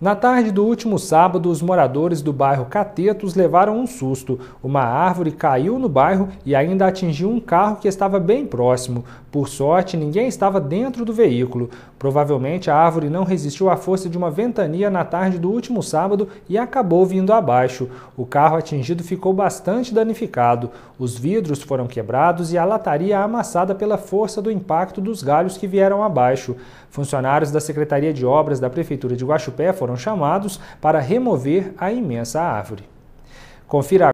Na tarde do último sábado, os moradores do bairro Catetos levaram um susto. Uma árvore caiu no bairro e ainda atingiu um carro que estava bem próximo. Por sorte, ninguém estava dentro do veículo. Provavelmente a árvore não resistiu à força de uma ventania na tarde do último sábado e acabou vindo abaixo. O carro atingido ficou bastante danificado. Os vidros foram quebrados e a lataria amassada pela força do impacto dos galhos que vieram abaixo. Funcionários da Secretaria de Obras da Prefeitura de Guaxupé foram foram chamados para remover a imensa árvore. Confira